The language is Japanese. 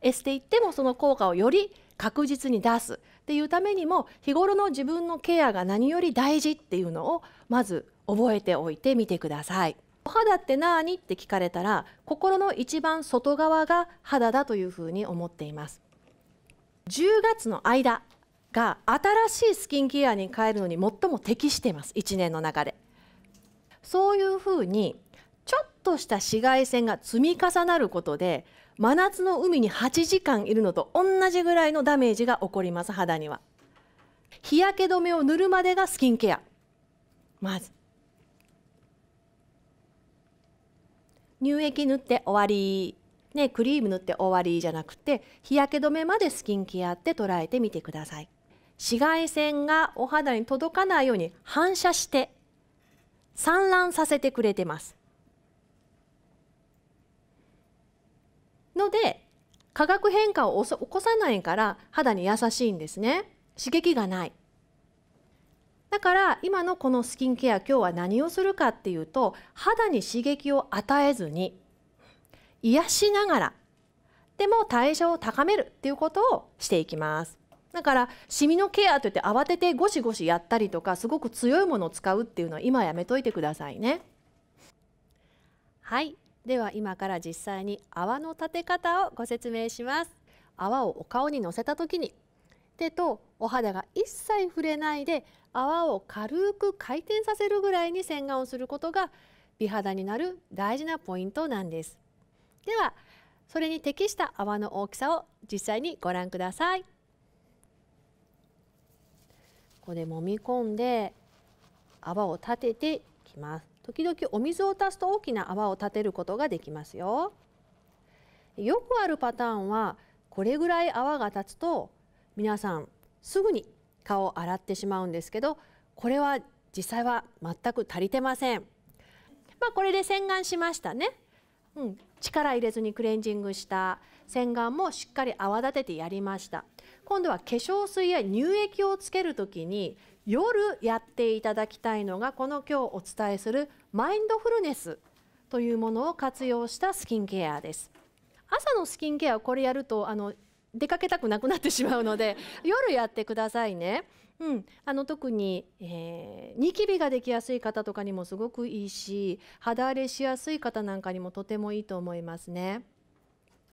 エステ行ってもその効果をより確実に出すっていうためにも日頃の自分のケアが何より大事っていうのをまず覚えておいてみてください。お肌って何って聞かれたら心の一番外側が肌だというふうに思っています。10月の間が新しいスキンケアに変えるのに最も適しています1年の中で。そういうふうにとした紫外線が積み重なることで真夏の海に8時間いるのと同じぐらいのダメージが起こります肌には日焼け止めを塗るまでがスキンケアまず乳液塗って終わりね、クリーム塗って終わりじゃなくて日焼け止めまでスキンケアって捉えてみてください紫外線がお肌に届かないように反射して散乱させてくれてますので化学変化を起こさないから肌に優しいんですね刺激がないだから今のこのスキンケア今日は何をするかっていうと肌に刺激を与えずに癒しながらでも代謝を高めるっていうことをしていきますだからシミのケアといって慌ててゴシゴシやったりとかすごく強いものを使うっていうのは今やめといてくださいねはいでは今から実際に泡の立て方をご説明します泡をお顔にのせた時に手とお肌が一切触れないで泡を軽く回転させるぐらいに洗顔をすることが美肌になる大事なポイントなんですではそれに適した泡の大きさを実際にご覧くださいここで揉み込んで泡を立てていきます時々お水を足すと大きな泡を立てることができますよ。よくあるパターンはこれぐらい泡が立つと皆さんすぐに顔を洗ってしまうんですけどこれは実際は全く足りてません。まあ、これで洗顔しましたね。うん、力入れずにクレンジングした洗顔もしっかり泡立ててやりました。今度は化粧水や乳液をつける時に夜やっていただきたいのがこの今日お伝えするマインドフルネスというものを活用したスキンケアです朝のスキンケアこれやるとあの出かけたくなくなってしまうので 夜やってくださいね。うん、あの特に、えー、ニキビができやすい方とかにもすごくいいし肌荒れしやすい方なんかにもとてもいいと思いますね。